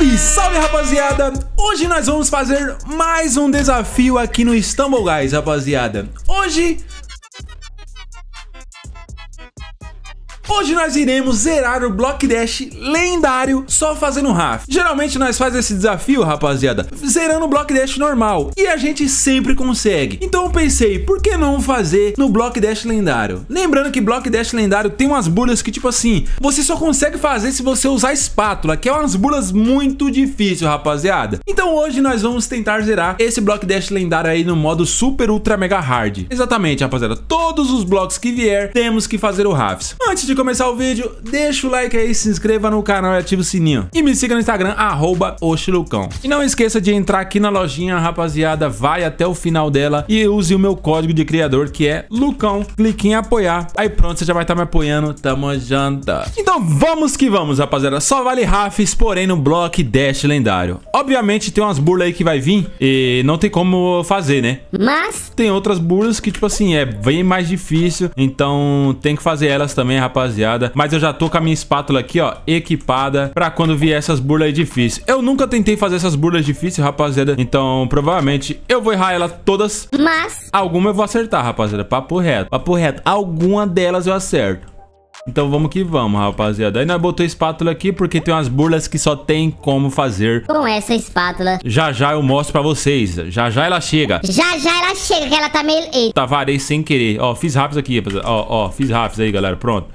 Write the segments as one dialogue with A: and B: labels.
A: Salve, salve rapaziada! Hoje nós vamos fazer mais um desafio aqui no Stumble Guys, rapaziada. Hoje Hoje nós iremos zerar o Block Dash lendário só fazendo Raf. Geralmente nós fazemos esse desafio, rapaziada, zerando o Block Dash normal. E a gente sempre consegue. Então eu pensei, por que não fazer no Block Dash lendário? Lembrando que Block Dash lendário tem umas burlas que, tipo assim, você só consegue fazer se você usar espátula, que é umas burlas muito difícil, rapaziada. Então hoje nós vamos tentar zerar esse Block Dash lendário aí no modo Super Ultra Mega Hard. Exatamente, rapaziada. Todos os blocos que vier, temos que fazer o Raf. Antes de começar o vídeo, deixa o like aí, se inscreva no canal e ativa o sininho. E me siga no Instagram, arroba Oxilucão. E não esqueça de entrar aqui na lojinha, rapaziada, vai até o final dela e use o meu código de criador, que é Lucão. Clique em apoiar, aí pronto, você já vai estar tá me apoiando, tamo janta. Então vamos que vamos, rapaziada. Só vale Rafis, porém no Block Dash lendário. Obviamente tem umas burlas aí que vai vir e não tem como fazer, né? Mas... Tem outras burlas que, tipo assim, é bem mais difícil, então tem que fazer elas também, rapaziada rapaziada. Mas eu já tô com a minha espátula aqui, ó, equipada pra quando vier essas burlas difíceis. Eu nunca tentei fazer essas burlas difíceis, rapaziada. Então, provavelmente, eu vou errar elas todas. Mas... Alguma eu vou acertar, rapaziada. Papo reto. Papo reto. Alguma delas eu acerto. Então vamos que vamos, rapaziada. Aí nós botou espátula aqui porque tem umas burlas que só tem como fazer.
B: Com essa espátula.
A: Já já eu mostro pra vocês. Já já ela chega. Já
B: já ela chega, que ela tá meio...
A: Tá, varei sem querer. Ó, fiz rápido aqui, rapaziada. Ó, ó, fiz rápido aí, galera. Pronto.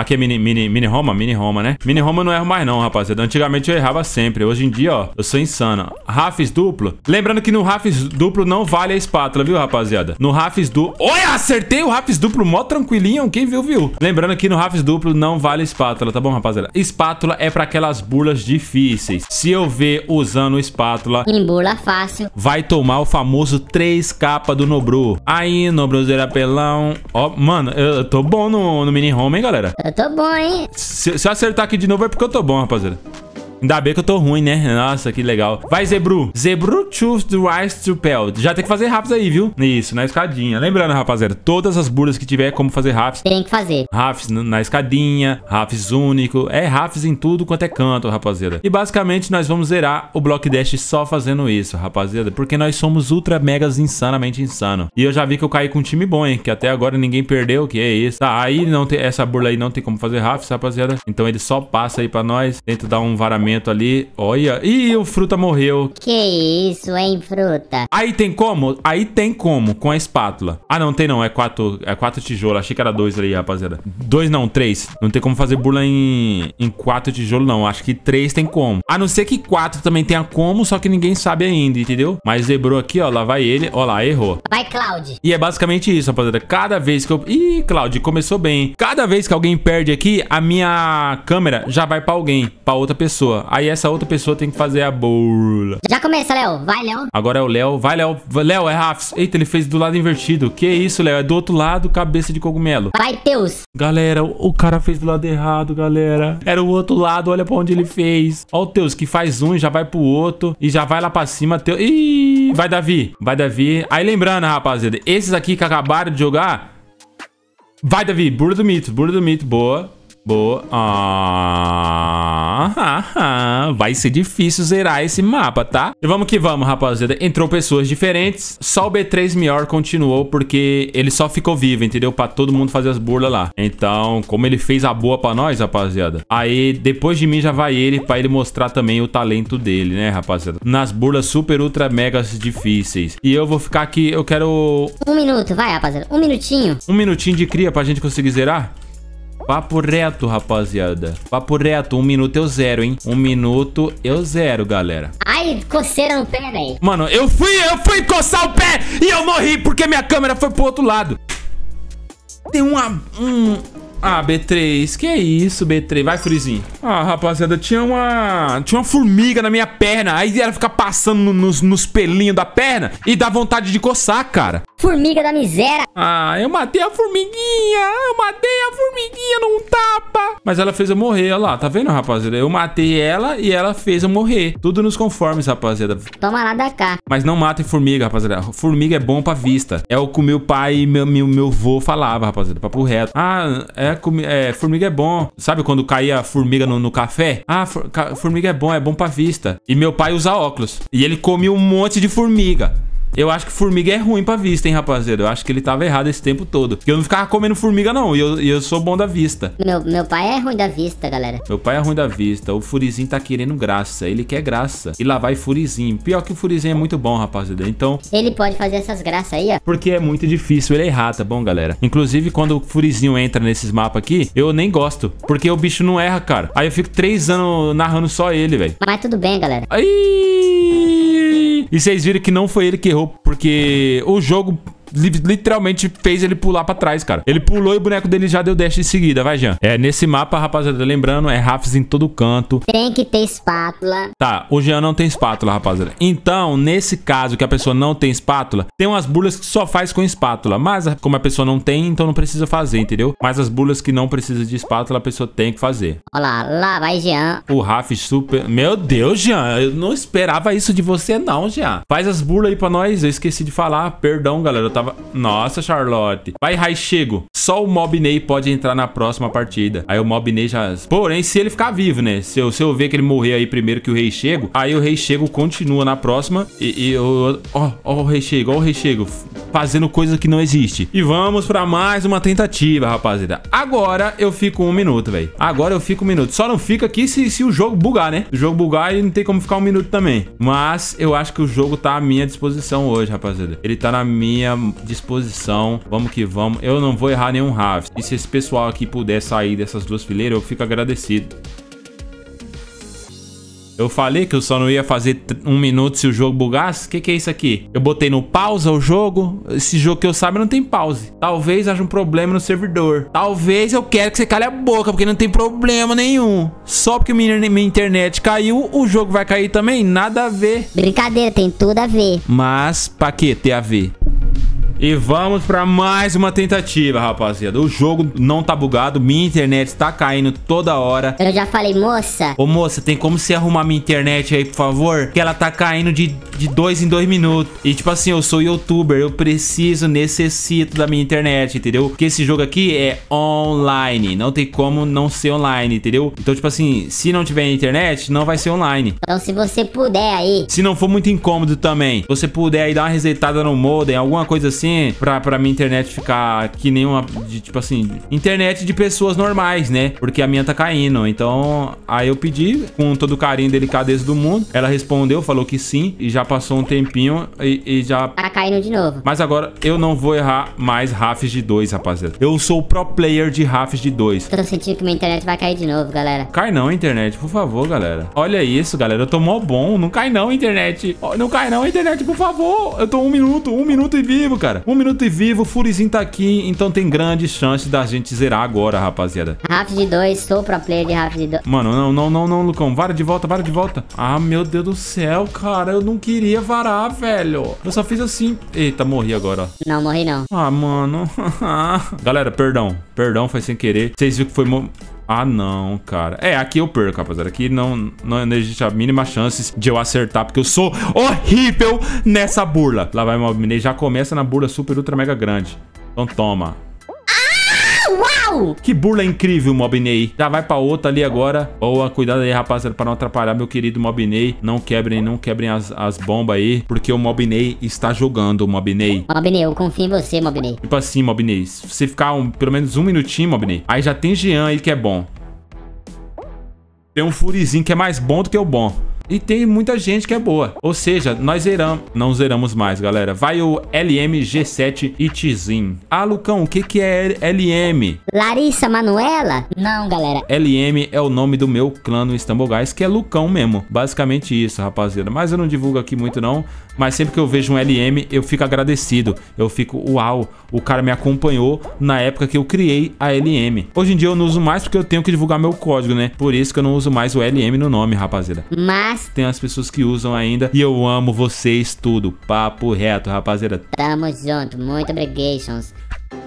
A: Aqui é mini, mini, mini Roma? Mini Roma, né? Mini Roma eu não erro mais não, rapaziada. Antigamente eu errava sempre. Hoje em dia, ó, eu sou insano. Rafis duplo. Lembrando que no Rafis duplo não vale a espátula, viu, rapaziada? No Rafis duplo... Olha, acertei o Rafis duplo mó tranquilinho. Quem viu, viu. Lembrando que no Rafis duplo não vale a espátula, tá bom, rapaziada? Espátula é pra aquelas burlas difíceis. Se eu ver usando espátula...
B: Em burla fácil.
A: Vai tomar o famoso 3 capa do Nobru. Aí, Nobruzeira pelão. Ó, mano, eu tô bom no, no mini Roma, hein, galera?
B: Eu eu tô bom, hein?
A: Se, se eu acertar aqui de novo é porque eu tô bom, rapaziada. Ainda bem que eu tô ruim, né? Nossa, que legal. Vai, Zebru. Zebru choose the rice to pelt. Já tem que fazer raps aí, viu? Isso, na escadinha. Lembrando, rapaziada, todas as burlas que tiver, como fazer rafts.
B: Tem que fazer.
A: Rafts na escadinha, rafts único. É rafts em tudo quanto é canto, rapaziada. E basicamente, nós vamos zerar o Block Dash só fazendo isso, rapaziada. Porque nós somos ultra megas insanamente insano. E eu já vi que eu caí com um time bom, hein? Que até agora ninguém perdeu, que é isso. Tá, aí não tem, essa burla aí não tem como fazer rafts, rapaziada. Então ele só passa aí pra nós. Tenta dar um varamento ali. Olha. Ih, o Fruta morreu.
B: Que isso, hein, Fruta? Aí tem como?
A: Aí tem como, com a espátula. Ah, não, tem não. É quatro, é quatro tijolos. Achei que era dois ali, rapaziada. Dois não, três. Não tem como fazer burla em, em quatro tijolos, não. Acho que três tem como. A não ser que quatro também tenha como, só que ninguém sabe ainda, entendeu? Mas zebrou aqui, ó. Lá vai ele. Ó lá, errou.
B: Vai, Cloud.
A: E é basicamente isso, rapaziada. Cada vez que eu... Ih, Cloud, começou bem. Cada vez que alguém perde aqui, a minha câmera já vai pra alguém, pra outra pessoa. Aí essa outra pessoa tem que fazer a burla.
B: Já começa, Léo. Vai, Léo.
A: Agora é o Léo. Vai, Léo. Léo, é Rafs. Eita, ele fez do lado invertido. Que isso, Léo? É do outro lado, cabeça de cogumelo.
B: Vai, Teus.
A: Galera, o cara fez do lado errado, galera. Era o outro lado. Olha pra onde ele fez. Ó o Teus, que faz um e já vai pro outro. E já vai lá pra cima. Teus... Ih, vai, Davi. Vai, Davi. Aí lembrando, rapaziada. Esses aqui que acabaram de jogar... Vai, Davi. Burro do mito. Burro do mito. Boa. Boa. Ah, ah, ah, vai ser difícil zerar esse mapa, tá? E vamos que vamos, rapaziada. Entrou pessoas diferentes. Só o B3 Mior continuou porque ele só ficou vivo, entendeu? Pra todo mundo fazer as burlas lá. Então, como ele fez a boa pra nós, rapaziada. Aí, depois de mim já vai ele pra ele mostrar também o talento dele, né, rapaziada? Nas burlas super, ultra, megas difíceis. E eu vou ficar aqui, eu quero...
B: Um minuto, vai, rapaziada. Um minutinho.
A: Um minutinho de cria pra gente conseguir zerar? Papo reto, rapaziada. Papo reto, um minuto eu zero, hein? Um minuto eu zero, galera.
B: Ai, coceira no pé, velho.
A: Mano, eu fui, eu fui coçar o pé e eu morri porque minha câmera foi pro outro lado.
B: Tem uma... Um...
A: Ah, B3, que é isso, B3, vai, Frizinho Ah, rapaziada, tinha uma... Tinha uma formiga na minha perna Aí ela fica passando nos, nos pelinhos da perna E dá vontade de coçar, cara
B: Formiga da miséria. Ah, eu matei a formiguinha. Eu matei a formiguinha num tapa.
A: Mas ela fez eu morrer, olha lá. Tá vendo, rapaziada? Eu matei ela e ela fez eu morrer. Tudo nos conformes, rapaziada.
B: Toma lá da cá.
A: Mas não matem formiga, rapaziada. Formiga é bom pra vista. É o que o meu pai e meu, meu, meu vô falava, rapaziada. Papo reto. Ah, é, é, formiga é bom. Sabe quando caía formiga no, no café? Ah, for, ca, formiga é bom, é bom pra vista. E meu pai usa óculos. E ele comia um monte de formiga. Eu acho que formiga é ruim pra vista, hein, rapaziada. Eu acho que ele tava errado esse tempo todo. Porque eu não ficava comendo formiga, não. E eu, eu sou bom da vista.
B: Meu, meu pai é ruim da vista, galera.
A: Meu pai é ruim da vista. O Furizinho tá querendo graça. Ele quer graça. E lá vai Furizinho. Pior que o Furizinho é muito bom, rapaziada. Então...
B: Ele pode fazer essas graças aí, ó.
A: Porque é muito difícil ele errar, tá bom, galera? Inclusive, quando o Furizinho entra nesses mapas aqui, eu nem gosto. Porque o bicho não erra, cara. Aí eu fico três anos narrando só ele, velho.
B: Mas tudo bem, galera. Aí...
A: E vocês viram que não foi ele que errou, porque o jogo literalmente fez ele pular pra trás, cara. Ele pulou e o boneco dele já deu dash em seguida, vai, Jean. É, nesse mapa, rapaziada, lembrando, é Rafs em todo canto.
B: Tem que ter espátula.
A: Tá, o Jean não tem espátula, rapaziada. Então, nesse caso que a pessoa não tem espátula, tem umas bulas que só faz com espátula. Mas como a pessoa não tem, então não precisa fazer, entendeu? Mas as bulas que não precisa de espátula, a pessoa tem que fazer.
B: Olha lá, lá vai, Jean.
A: O Raf super... Meu Deus, Jean, eu não esperava isso de você não, Jean. Faz as burlas aí pra nós, eu esqueci de falar. Perdão, galera, eu tá tava tava... Nossa, Charlotte. Vai, Raichego. Só o Mobney pode entrar na próxima partida. Aí o Mobney já... Porém, se ele ficar vivo, né? Se eu, se eu ver que ele morrer aí primeiro que o Chego, aí o Chego continua na próxima e, e Ó, ó o Chego, ó o Chego. Fazendo coisa que não existe. E vamos pra mais uma tentativa, rapaziada. Agora eu fico um minuto, velho. Agora eu fico um minuto. Só não fica aqui se, se o jogo bugar, né? Se o jogo bugar, ele não tem como ficar um minuto também. Mas eu acho que o jogo tá à minha disposição hoje, rapaziada. Ele tá na minha disposição. Vamos que vamos. Eu não vou errar nenhum half. E se esse pessoal aqui puder sair dessas duas fileiras, eu fico agradecido. Eu falei que eu só não ia fazer um minuto se o jogo bugasse. O que, que, é isso aqui? Eu botei no pausa o jogo. Esse jogo que eu saiba não tem pause. Talvez haja um problema no servidor. Talvez eu quero que você cale a boca, porque não tem problema nenhum. Só porque minha internet caiu, o
B: jogo vai cair também? Nada a ver. Brincadeira, tem tudo a ver. Mas pra que ter a ver?
A: E vamos para mais uma tentativa, rapaziada. O jogo não tá bugado, minha internet tá caindo toda hora. Eu
B: já falei, moça.
A: Ô, moça, tem como você arrumar minha internet aí, por favor? Que ela tá caindo de, de dois em dois minutos. E tipo assim, eu sou youtuber, eu preciso, necessito da minha internet, entendeu? Porque esse jogo aqui é online, não tem como não ser online, entendeu? Então tipo assim, se não tiver internet, não vai ser online.
B: Então se você puder aí...
A: Se não for muito incômodo também, se você puder aí dar uma resetada no modem, alguma coisa assim, assim, pra, pra minha internet ficar que nem uma, de, tipo assim, internet de pessoas normais, né? Porque a minha tá caindo. Então, aí eu pedi com todo o carinho e delicadeza do mundo. Ela respondeu, falou que sim. E já passou um tempinho e, e já...
B: Tá caindo de novo.
A: Mas agora eu não vou errar mais Rafs de 2, rapaziada. Eu sou o pro player de Rafs de 2.
B: Tô sentindo que minha internet vai cair de novo, galera.
A: Cai não, internet, por favor, galera. Olha isso, galera. Eu tô mó bom. Não cai não, internet. Não
B: cai não, internet, por favor.
A: Eu tô um minuto, um minuto e vivo, cara. Um minuto e vivo, o Furizinho tá aqui, então tem grande chance da gente zerar agora, rapaziada.
B: Rápido de 2, sou pro player de Raf de 2.
A: Mano, não, não, não, não, Lucão. Vara de volta, vara de volta. Ah, meu Deus do céu, cara. Eu não queria varar, velho. Eu só fiz assim. Eita, morri agora.
B: Não, morri não. Ah, mano.
A: galera, perdão. Perdão, foi sem querer. Vocês viram que foi... Ah, não, cara. É, aqui eu perco, rapaziada. Aqui não, não existe a mínima chance de eu acertar, porque eu sou horrível nessa burla. Lá vai o Mobminei, já começa na burla super ultra mega grande. Então toma. Que burla incrível, Mobney. Já vai pra outra ali agora. Boa, cuidado aí, rapaziada, pra não atrapalhar meu querido Mobney. Não quebrem, não quebrem as, as bombas aí, porque o Mobney está jogando, Mobney.
B: Mobney, eu confio em você, Mobney.
A: Tipo assim, Mobney, se você ficar um, pelo menos um minutinho, Mobney, aí já tem Jean aí que é bom. Tem um Furizinho que é mais bom do que o bom. E tem muita gente que é boa. Ou seja, nós zeramos. Não zeramos mais, galera. Vai o LMG7 Itzin. Ah, Lucão, o que, que é LM?
B: Larissa Manuela? Não, galera.
A: LM é o nome do meu clã no Istanbul Guys, que é Lucão mesmo. Basicamente isso, rapaziada. Mas eu não divulgo aqui muito, não mas sempre que eu vejo um LM, eu fico agradecido. Eu fico, uau, o cara me acompanhou na época que eu criei a LM. Hoje em dia eu não uso mais porque eu tenho que divulgar meu código, né? Por isso que eu não uso mais o LM no nome, rapaziada. Mas tem as pessoas que usam ainda e eu amo vocês tudo. Papo reto, rapaziada.
B: Tamo junto. Muito obrigado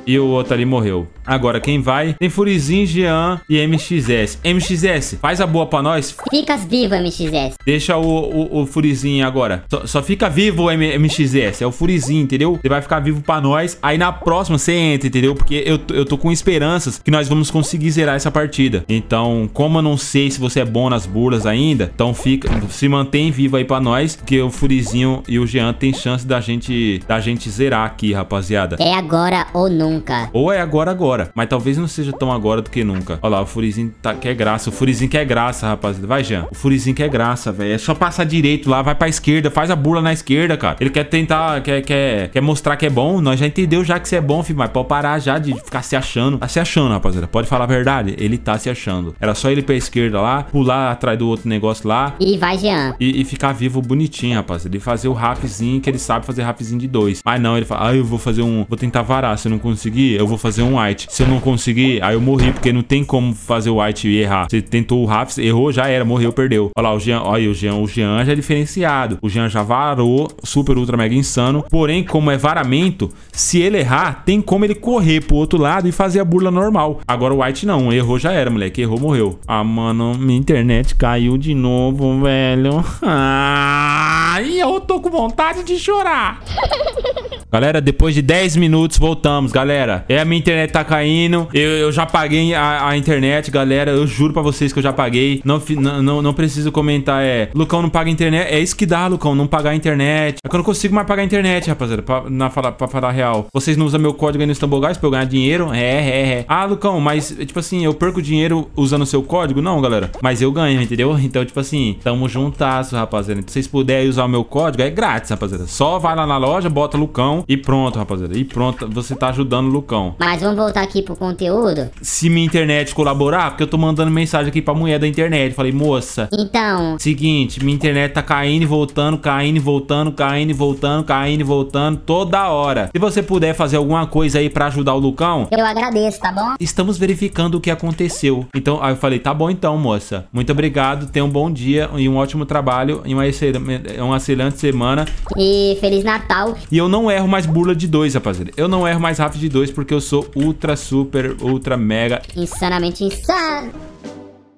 A: e o outro ali morreu. Agora, quem vai? Tem Furizinho, Jean e MXS. MXS, faz a boa pra nós.
B: Ficas vivo, MXS.
A: Deixa o, o, o Furizinho agora. Só, só fica vivo, M MXS. É o Furizinho, entendeu? Você vai ficar vivo pra nós. Aí na próxima você entra, entendeu? Porque eu, eu tô com esperanças que nós vamos conseguir zerar essa partida. Então, como eu não sei se você é bom nas burlas ainda, então fica, se mantém vivo aí pra nós, que o Furizinho e o Jean tem chance da gente, da gente zerar aqui, rapaziada. É
B: agora ou nunca nunca.
A: Ou é agora, agora. Mas talvez não seja tão agora do que nunca. Olha lá, o Furizinho tá, quer graça. O Furizinho quer graça, rapaziada. Vai, Jean. O Furizinho quer graça, velho. É só passar direito lá, vai pra esquerda, faz a burla na esquerda, cara. Ele quer tentar, quer, quer, quer mostrar que é bom. Nós já entendeu já que você é bom, filho, mas pode parar já de ficar se achando. Tá se achando, rapaziada. Pode falar a verdade? Ele tá se achando. Era só ele pra esquerda lá, pular atrás do outro negócio lá.
B: E vai, Jean.
A: E, e ficar vivo bonitinho, rapaziada. E fazer o rapzinho que ele sabe fazer rapzinho de dois. Mas não, ele fala, ah, eu vou fazer um. Vou tentar varar se eu não consigo conseguir, eu vou fazer um white. Se eu não conseguir, aí eu morri, porque não tem como fazer o white e errar. Você tentou o Raps, errou, já era, morreu, perdeu. Olha lá, o Jean, olha aí, o Jean, o Jean já é diferenciado. O Jean já varou, super, ultra, mega insano. Porém, como é varamento, se ele errar, tem como ele correr pro outro lado e fazer a burla normal. Agora o white não, errou, já era, moleque, errou, morreu. Ah, mano, minha internet caiu de novo, velho. Ah, eu tô com vontade de chorar. Galera, depois de 10 minutos, voltamos, galera. É, a minha internet tá caindo. Eu, eu já paguei a, a, internet, galera. Eu juro pra vocês que eu já paguei. Não, não, não preciso comentar, é... Lucão não paga internet. É isso que dá, Lucão, não pagar a internet. É que eu não consigo mais pagar a internet, rapaziada, pra, na, pra, pra falar real. Vocês não usam meu código aí no Istanbul Guys pra eu ganhar dinheiro? É, é, é. Ah, Lucão, mas, é, tipo assim, eu perco dinheiro usando o seu código? Não, galera. Mas eu ganho, entendeu? Então, tipo assim, tamo juntasso, rapaziada. Então, se vocês puderem usar o meu código, é grátis, rapaziada. Só vai lá na loja, bota Lucão, e pronto, rapaziada. E pronto, você tá ajudando o Lucão.
B: Mas vamos voltar aqui pro conteúdo?
A: Se minha internet colaborar, porque eu tô mandando mensagem aqui pra mulher da internet. Falei, moça.
B: Então.
A: Seguinte, minha internet tá caindo e voltando, caindo e voltando, caindo e voltando, caindo e voltando, toda hora. Se você puder fazer alguma coisa aí pra ajudar o Lucão.
B: Eu agradeço, tá bom?
A: Estamos verificando o que aconteceu. Então, aí eu falei, tá bom então, moça. Muito obrigado, tenha um bom dia e um ótimo trabalho e uma excelente, uma excelente semana.
B: E Feliz Natal.
A: E eu não erro mais burla de dois, rapaziada. Eu não erro mais rápido de dois porque eu sou ultra, super, ultra, mega...
B: Insanamente insano.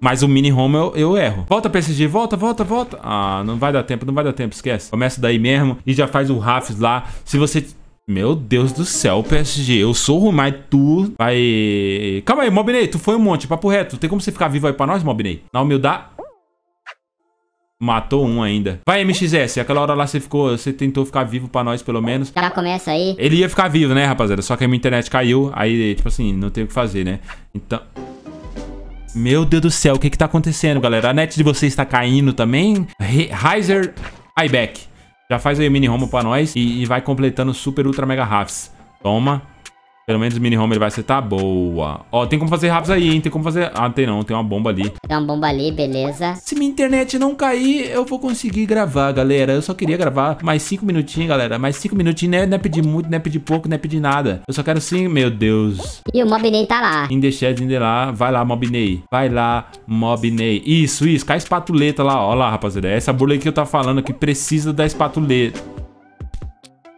A: Mas o mini home eu, eu, erro. Volta, PSG, volta, volta, volta. Ah, não vai dar tempo, não vai dar tempo, esquece. Começa daí mesmo e já faz o Rafs lá. Se você... Meu Deus do céu, PSG. Eu sou ruim, mas tu vai... Calma aí, Mobinei, tu foi um monte, papo reto. Tem como você ficar vivo aí pra nós, Mobinei? Na humildade... Matou um ainda. Vai, MXS. Aquela hora lá você ficou. Você tentou ficar vivo pra nós, pelo menos.
B: Já começa aí. Ele
A: ia ficar vivo, né, rapaziada? Só que a minha internet caiu. Aí, tipo assim, não tem o que fazer, né? Então. Meu Deus do céu, o que que tá acontecendo, galera? A net de vocês tá caindo também. Heiser iBack. Já faz aí o mini-roma pra nós e, e vai completando super ultra mega rafts. Toma. Pelo menos o mini home ele vai acertar boa. Ó, tem como fazer rápido aí, hein? Tem como fazer... Ah, tem não. Tem uma bomba ali.
B: Tem uma bomba ali, beleza. Se minha internet não cair, eu
A: vou conseguir gravar, galera. Eu só queria gravar mais cinco minutinhos, galera. Mais cinco minutinhos não é, não é pedir muito, não é pedir pouco, não é pedir nada. Eu só quero sim, meu Deus.
B: E o Mobney tá lá.
A: In the shed, in the lá. Vai lá, Mobney. Vai lá, Mobney. Isso, isso. Cai a espatuleta lá. Ó lá, rapaziada. É essa burla que eu tava falando que precisa da espatuleta.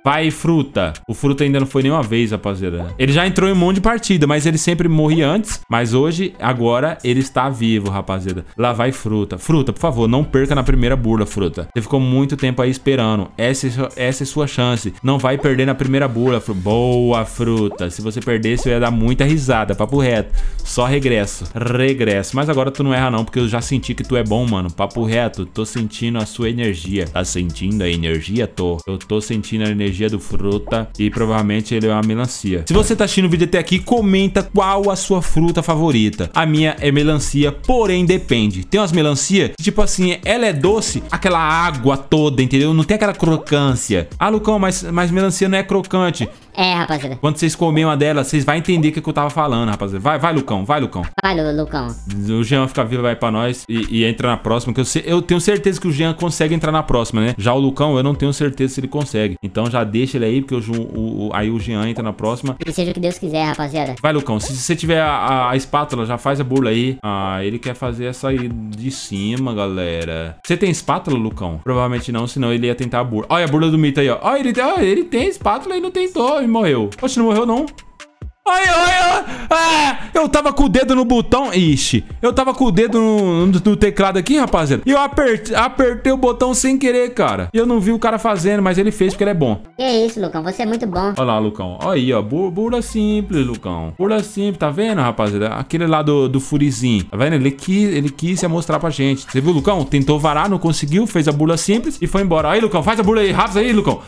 A: Vai, Fruta. O Fruta ainda não foi nenhuma vez, rapaziada. Ele já entrou em um monte de partida, mas ele sempre morria antes. Mas hoje, agora, ele está vivo, rapaziada. Lá vai, Fruta. Fruta, por favor, não perca na primeira burla, Fruta. Você ficou muito tempo aí esperando. Essa, é essa é sua chance. Não vai perder na primeira burla. Boa, Fruta. Se você perdesse, eu ia dar muita risada. Papo reto. Só regresso. Regresso. Mas agora tu não erra não, porque eu já senti que tu é bom, mano. Papo reto. Tô sentindo a sua energia. Tá sentindo a energia? Tô. Eu tô sentindo a energia energia do fruta e provavelmente ele é uma melancia. Se você tá assistindo o vídeo até aqui, comenta qual a sua fruta favorita. A minha é melancia, porém depende. Tem umas melancias que, tipo assim, ela é doce, aquela água toda, entendeu? Não tem aquela crocância. Ah, Lucão, mas, mas melancia não é crocante.
B: É, rapaziada.
A: Quando vocês comerem uma delas, vocês vão entender o que, que, eu tava falando, rapaziada. Vai, vai, Lucão, vai, Lucão.
B: Vai, Lucão.
A: O Jean fica vivo, vai pra nós e, e entra na próxima. Que eu, sei, eu tenho certeza que o Jean consegue entrar na próxima, né? Já o Lucão, eu não tenho certeza se ele consegue. Então já deixa ele aí, porque o, o, o aí o Jean entra na próxima.
B: E seja o que Deus quiser, rapaziada.
A: Vai, Lucão. Se, se você tiver a, a, a, espátula, já faz a burla aí. Ah, ele quer fazer essa aí de cima, galera. Você tem espátula, Lucão? Provavelmente não, senão ele ia tentar a burla. Olha a burla do mito aí, ó. Olha, ele, olha, ele tem espátula e não tentou e morreu. Oxe, não morreu não. Ai, ai, ai. Ah, eu tava com o dedo no botão. Ixi, eu tava com o dedo no, no, no teclado aqui, rapaziada. E eu apertei, apertei o botão sem querer, cara. E eu não vi o cara fazendo, mas ele fez porque ele é bom.
B: Que é isso, Lucão. Você é muito bom.
A: Olha lá, Lucão. Olha aí, ó. bula simples, Lucão. bula simples. Tá vendo, rapaziada? Aquele lá do, do furizinho. Tá vendo? Ele quis, ele quis se mostrar pra gente. Você viu, Lucão? Tentou varar, não conseguiu. Fez a bula simples e foi embora. Aí, Lucão, faz a bula aí. Rápido aí, Lucão.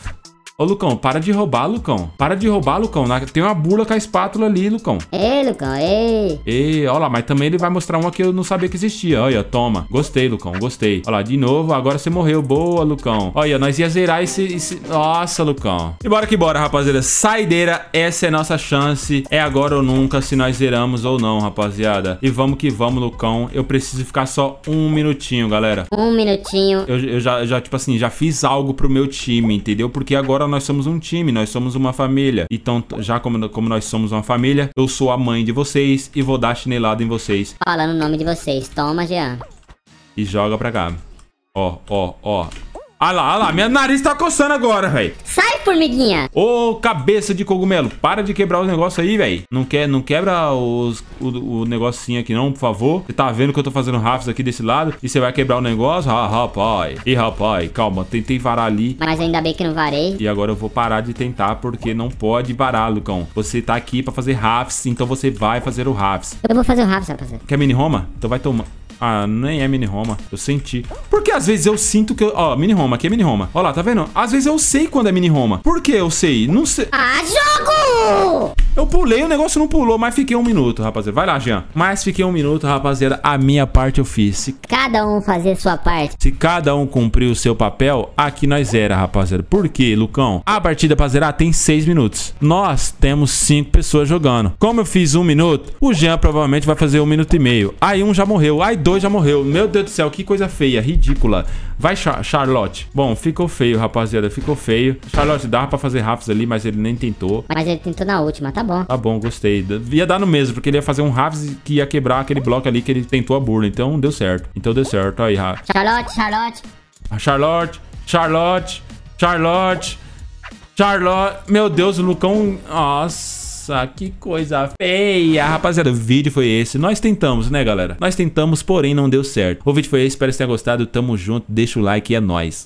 A: Ô, Lucão, para de roubar, Lucão. Para de roubar, Lucão. Tem uma burla com a espátula ali, Lucão.
B: É, Lucão, é.
A: E ó lá, mas também ele vai mostrar uma que eu não sabia que existia. Olha, toma. Gostei, Lucão, gostei. Olha lá, de novo, agora você morreu. Boa, Lucão. Olha, nós ia zerar esse... esse... Nossa, Lucão. E bora que bora, rapaziada. Saideira, essa é nossa chance. É agora ou nunca, se nós zeramos ou não, rapaziada. E vamos que vamos, Lucão. Eu preciso ficar só um minutinho, galera.
B: Um minutinho. Eu,
A: eu já, já, tipo assim, já fiz algo pro meu time, entendeu? Porque agora nós somos um time, nós somos uma família. Então, já como, como nós somos uma família, eu sou a mãe de vocês e vou dar chinelada em vocês.
B: Fala no nome de vocês. Toma, Jean.
A: E joga pra cá. Ó, ó, ó. Olha ah lá, olha ah lá, Minha nariz tá coçando agora, velho.
B: Sai Vai, formiguinha.
A: Ô, cabeça de cogumelo, para de quebrar os negócios aí, velho. Não, quer, não quebra os, o, o negocinho aqui não, por favor. Você tá vendo que eu tô fazendo rafts aqui desse lado e você vai quebrar o negócio? Ah, rapaz. E rapaz, calma, tentei varar ali.
B: Mas ainda bem que não varei. E
A: agora eu vou parar de tentar porque não pode varar, Lucão. Você tá aqui pra fazer rafts, então você vai fazer o rafts.
B: Eu vou fazer o rafts, rapaz.
A: Quer mini Roma? Então vai tomar. Ah, nem é mini Roma. Eu senti. Porque às vezes eu sinto que eu... Ó, mini Roma. Aqui é mini Roma. Ó lá, tá vendo? Às vezes eu sei quando é mini Roma. Por que eu sei? Não sei...
B: Ah, jogo!
A: Eu pulei, o negócio não pulou, mas fiquei um minuto, rapaziada. Vai lá, Jean. Mas fiquei um minuto, rapaziada. A minha parte eu fiz. Se
B: cada um fazer sua parte.
A: Se cada um cumprir o seu papel, aqui nós era, rapaziada. Por quê, Lucão? A partida pra zerar tem seis minutos. Nós temos cinco pessoas jogando. Como eu fiz um minuto, o Jean provavelmente vai fazer um minuto e meio. Aí um já morreu, aí dois já morreu. Meu Deus do céu, que coisa feia, ridícula. Vai, Char Charlotte. Bom, ficou feio, rapaziada. Ficou feio. Charlotte dava pra fazer rafos ali, mas ele nem tentou.
B: Mas ele tentou na última, tá bom bom.
A: Tá bom, gostei. Ia dar no mesmo, porque ele ia fazer um Raves que ia quebrar aquele bloco ali que ele tentou a burla. Então deu certo. Então deu certo. Aí, Raves.
B: Charlotte, Charlotte.
A: Charlotte, Charlotte, Charlotte, Charlotte. Meu Deus, o Lucão. Nossa. que coisa feia. Rapaziada, o vídeo foi esse. Nós tentamos, né, galera? Nós tentamos, porém não deu certo. O vídeo foi esse. Espero que tenha gostado. Tamo junto. Deixa o like e é nóis.